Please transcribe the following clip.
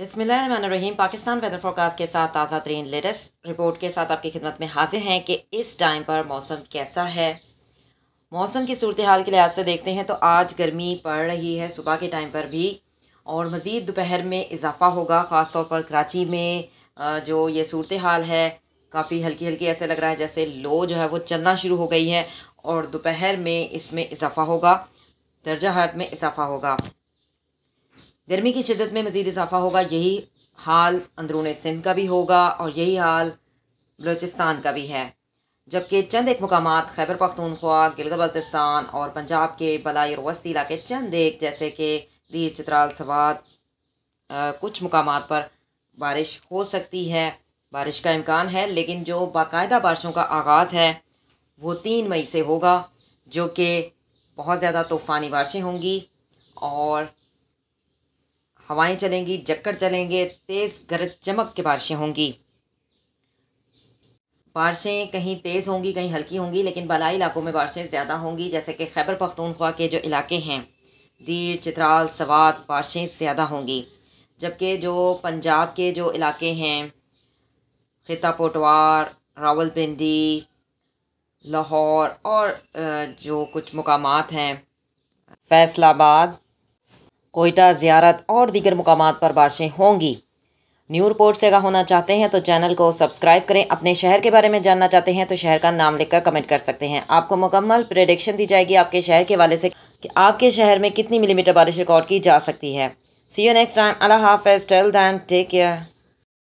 बसमिलीम Pakistan weather forecast के साथ ताज़ा तरीन लेटेस्ट रिपोर्ट के साथ आपकी खिदमत में हाजिर हैं कि इस टाइम पर मौसम कैसा है मौसम की सूरत हाल के लिहाज से देखते हैं तो आज गर्मी पड़ रही है सुबह के टाइम पर भी और मज़ीद दोपहर में इजाफ़ा होगा ख़ास तौर पर कराची में जो ये सूरत हाल है काफ़ी हल्की हल्की ऐसे लग रहा है जैसे लो जो है वो चलना शुरू हो गई है और दोपहर में इसमें इजाफ़ा होगा दर्जा हाथ में इजाफ़ा होगा गर्मी की शिदत में मज़ीद इजाफा होगा यही हाल अंदरून सिंध का भी होगा और यही हाल बलूचिस्तान का भी है जबकि चंद एक मकाम खैबर पख्तूनख्वा गिलगित बल्तिस्तान और पंजाब के बलाई वस्ती इलाके चंद एक जैसे कि दीर चित्राल सवाद कुछ मकाम पर बारिश हो सकती है बारिश का इम्कान है लेकिन जो बाकायदा बारिशों का आगाज़ है वो तीन मई से होगा जो कि बहुत ज़्यादा तूफ़ानी बारिशें होंगी और हवाएं चलेंगी जक्कर चलेंगे तेज़ गरज चमक के बारिशें होंगी बारिशें कहीं तेज़ होंगी कहीं हल्की होंगी लेकिन बलाई इलाकों में बारिशें ज़्यादा होंगी जैसे कि खैबर पख्तूनख्वा के जो इलाके हैं दीर चित्राल सवात बारिशें ज़्यादा होंगी जबकि जो पंजाब के जो इलाके हैं खिता पोटवार रावलपिंडी लाहौर और जो कुछ मकाम हैं फैसलाबाद कोयटा ज़ियारत और दीगर मकाम पर बारिशें होंगी न्यू रिपोर्ट से अगर होना चाहते हैं तो चैनल को सब्सक्राइब करें अपने शहर के बारे में जानना चाहते हैं तो शहर का नाम लिखकर कमेंट कर सकते हैं आपको मुकम्मल प्रेडिक्शन दी जाएगी आपके शहर के वाले से कि आपके शहर में कितनी मिलीमीटर बारिश रिकॉर्ड की जा सकती है सी यू नेक्स्ट टाइम अल्लाह हाफ़ टेल दैन टेक केयर